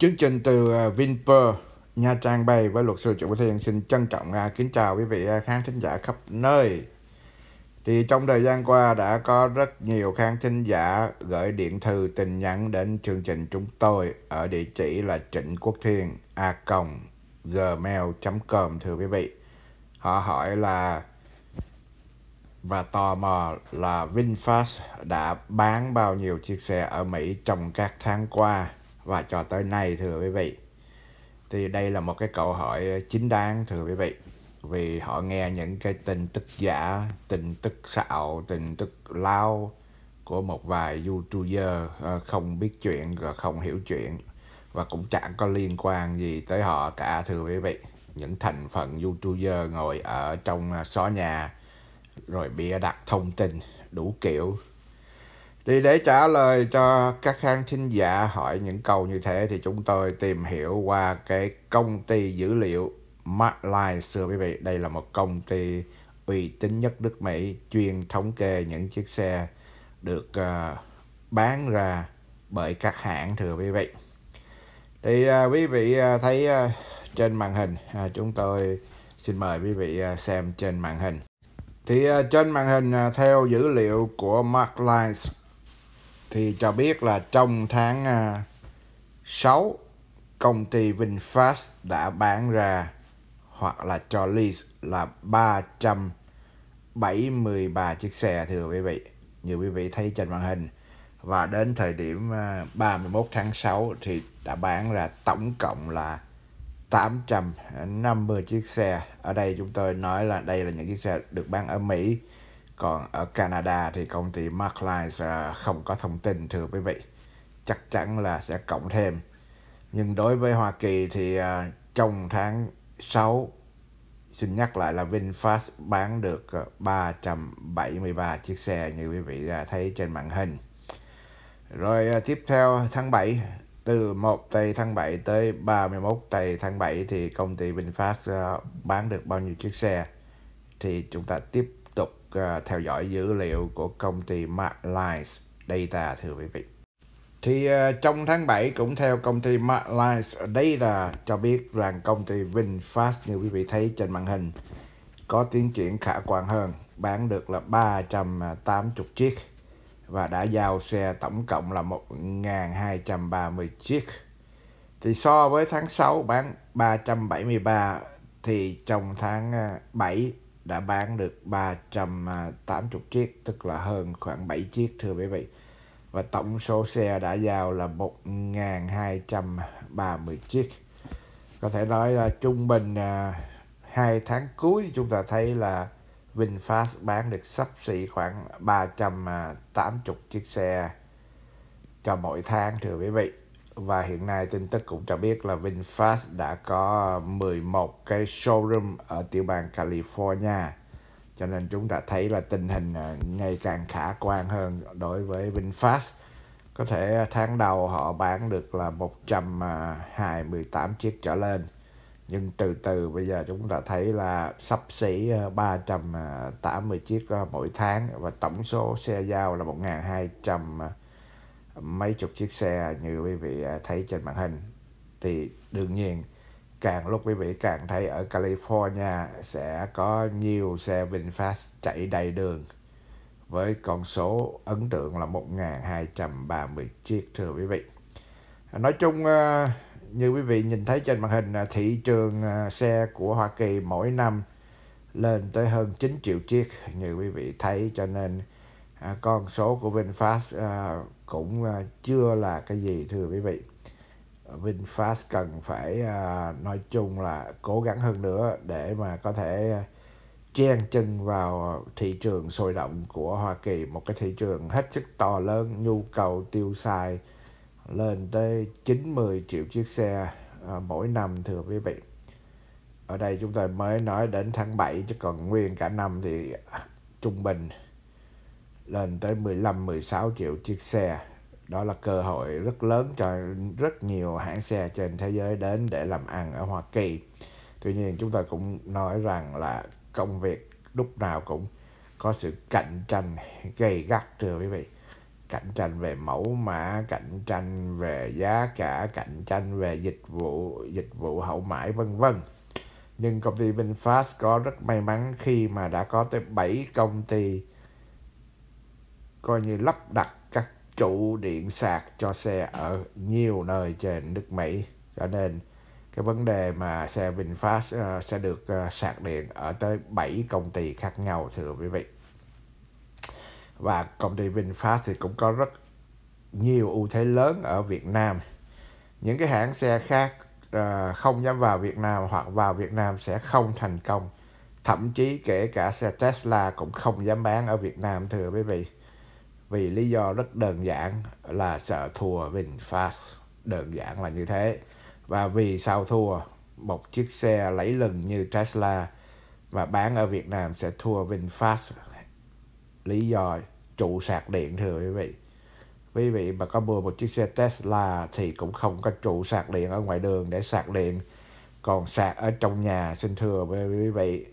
Chương trình từ à, Vinpearl, Nha Trang Bay với luật sư Triệu Quốc Thiên xin trân trọng à, kính chào quý vị à, khán thính giả khắp nơi. Thì trong thời gian qua đã có rất nhiều khán thính giả gửi điện thư tin nhắn đến chương trình chúng tôi ở địa chỉ là trịnh quốc thiên a gmail.com thưa quý vị. Họ hỏi là và tò mò là VinFast đã bán bao nhiêu chiếc xe ở Mỹ trong các tháng qua và cho tới nay thưa quý vị thì đây là một cái câu hỏi chính đáng thưa quý vị vì họ nghe những cái tin tức giả tin tức xạo tin tức lao của một vài youtuber ờ, không biết chuyện và không hiểu chuyện và cũng chẳng có liên quan gì tới họ cả thưa quý vị những thành phần youtuber ngồi ở trong ờ, xó nhà rồi bịa đặt thông tin đủ kiểu thì để trả lời cho các khán thính giả hỏi những câu như thế thì chúng tôi tìm hiểu qua cái công ty dữ liệu Markline xưa quý vị. Đây là một công ty uy tín nhất nước Mỹ chuyên thống kê những chiếc xe được uh, bán ra bởi các hãng thưa quý vị. Thì uh, quý vị uh, thấy uh, trên màn hình uh, chúng tôi xin mời quý vị uh, xem trên màn hình. Thì uh, trên màn hình uh, theo dữ liệu của Marklines thì cho biết là trong tháng 6 à, công ty VinFast đã bán ra hoặc là cho lease là 373 chiếc xe thưa quý vị như quý vị thấy trên màn hình và đến thời điểm 31 à, tháng 6 thì đã bán ra tổng cộng là 850 chiếc xe ở đây chúng tôi nói là đây là những chiếc xe được bán ở Mỹ còn ở Canada thì công ty Marklines à, không có thông tin thưa quý vị. Chắc chắn là sẽ cộng thêm. Nhưng đối với Hoa Kỳ thì à, trong tháng 6 xin nhắc lại là VinFast bán được 373 à, chiếc xe như quý vị đã thấy trên màn hình. Rồi tiếp theo tháng 7, từ 1 tây tháng 7 tới 31 tây tháng 7 thì công ty VinFast bán được bao nhiêu chiếc xe thì chúng ta tiếp À, theo dõi dữ liệu của công ty Martlines Data thưa quý vị. Thì à, trong tháng 7 cũng theo công ty Martlines Data cho biết rằng công ty VinFast như quý vị thấy trên màn hình có tiến triển khả quan hơn, bán được là 380 chiếc và đã giao xe tổng cộng là 1.230 chiếc. Thì so với tháng 6 bán 373 thì trong tháng 7 à, đã bán được 380 chiếc tức là hơn khoảng 7 chiếc thưa quý vị và tổng số xe đã giao là 1.230 chiếc có thể nói là trung bình à, hai tháng cuối chúng ta thấy là VinFast bán được sắp xỉ khoảng 380 chiếc xe cho mỗi tháng thưa quý vị và hiện nay tin tức cũng cho biết là VinFast đã có 11 cái showroom ở tiểu bang California cho nên chúng ta thấy là tình hình à, ngày càng khả quan hơn đối với VinFast có thể tháng đầu họ bán được là 128 à, chiếc trở lên nhưng từ từ bây giờ chúng ta thấy là sắp xỉ 380 à, chiếc mỗi tháng và tổng số xe giao là 1200 200 mấy chục chiếc xe như quý vị à, thấy trên màn hình thì đương nhiên càng lúc quý vị càng thấy ở California sẽ có nhiều xe VinFast chạy đầy đường với con số ấn tượng là 1.230 chiếc thưa quý vị. Nói chung à, như quý vị nhìn thấy trên màn hình à, thị trường xe của Hoa Kỳ mỗi năm lên tới hơn 9 triệu chiếc như quý vị thấy cho nên à, con số của VinFast à, cũng à, chưa là cái gì thưa quý vị VinFast cần phải à, nói chung là cố gắng hơn nữa để mà có thể à, chen chân vào thị trường sôi động của Hoa Kỳ một cái thị trường hết sức to lớn nhu cầu tiêu xài lên tới 90 triệu chiếc xe à, mỗi năm thưa quý vị ở đây chúng tôi mới nói đến tháng 7 chứ còn nguyên cả năm thì trung bình lên tới 15 16 triệu chiếc xe. Đó là cơ hội rất lớn cho rất nhiều hãng xe trên thế giới đến để làm ăn ở Hoa Kỳ. Tuy nhiên chúng ta cũng nói rằng là công việc lúc nào cũng có sự cạnh tranh gay gắt thưa quý vị cạnh tranh về mẫu mã cạnh tranh về giá cả cạnh tranh về dịch vụ dịch vụ hậu mãi vân vân nhưng công ty VinFast có rất may mắn khi mà đã có tới 7 công ty coi như lắp đặt các trụ điện sạc cho xe ở nhiều nơi trên nước Mỹ cho nên cái vấn đề mà xe VinFast uh, sẽ được uh, sạc điện ở tới 7 công ty khác nhau thưa quý vị và công ty VinFast thì cũng có rất nhiều ưu thế lớn ở Việt Nam những cái hãng xe khác uh, không dám vào Việt Nam hoặc vào Việt Nam sẽ không thành công thậm chí kể cả xe Tesla cũng không dám bán ở Việt Nam thưa quý vị vì lý do rất đơn giản là sợ thua VinFast đơn giản là như thế và vì sao thua một chiếc xe lấy lừng như Tesla mà bán ở Việt Nam sẽ thua VinFast lý do trụ sạc điện thưa quý vị quý vị mà có mua một chiếc xe Tesla thì cũng không có trụ sạc điện ở ngoài đường để sạc điện còn sạc ở trong nhà xin thưa với quý vị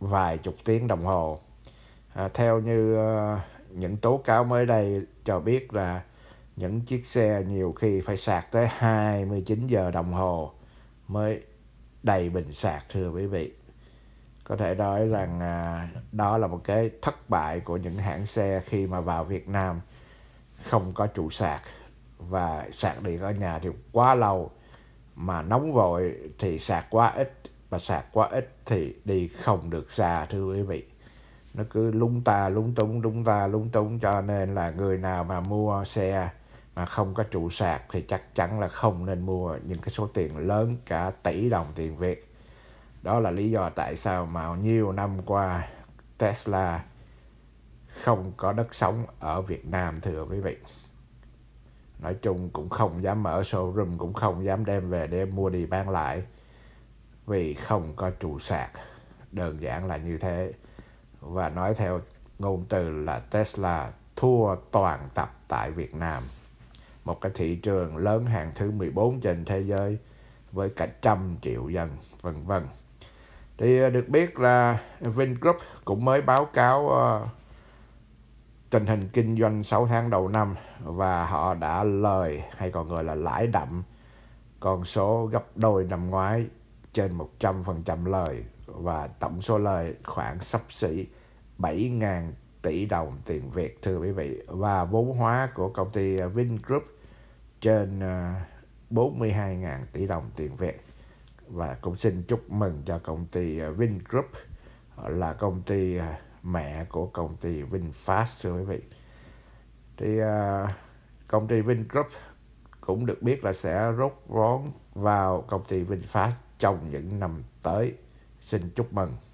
vài chục tiếng đồng hồ à, theo như uh, những tố cáo mới đây cho biết là những chiếc xe nhiều khi phải sạc tới 29 giờ đồng hồ mới đầy bình sạc thưa quý vị có thể nói rằng à, đó là một cái thất bại của những hãng xe khi mà vào Việt Nam không có trụ sạc và sạc điện ở nhà thì quá lâu mà nóng vội thì sạc quá ít và sạc quá ít thì đi không được xa thưa quý vị nó cứ lung tà lung tung lung tà lung tung cho nên là người nào mà mua xe mà không có trụ sạc thì chắc chắn là không nên mua những cái số tiền lớn cả tỷ đồng tiền Việt. Đó là lý do tại sao mà nhiều năm qua Tesla không có đất sống ở Việt Nam thưa quý vị. Nói chung cũng không dám mở showroom, cũng không dám đem về để mua đi bán lại vì không có trụ sạc. Đơn giản là như thế và nói theo ngôn từ là Tesla thua toàn tập tại Việt Nam, một cái thị trường lớn hàng thứ 14 trên thế giới với cả trăm triệu dân, vân vân. Thì ờ, được biết là Vingroup cũng mới báo cáo ờ, tình hình kinh doanh 6 tháng đầu năm và họ đã lời hay còn gọi là lãi đậm con số gấp đôi năm ngoái trên 100% lời và tổng số lời khoảng sắp xỉ 7.000 tỷ đồng tiền Việt thưa quý vị và vốn hóa của công ty Vingroup trên 42.000 ờ, tỷ đồng tiền Việt và cũng xin chúc mừng cho công ty ờ, Vingroup ờ, là công ty mẹ của công ty VinFast thưa quý vị thì công ty Vingroup cũng được biết là sẽ rút vốn vào công ty VinFast trong những năm tới Xin chúc mừng!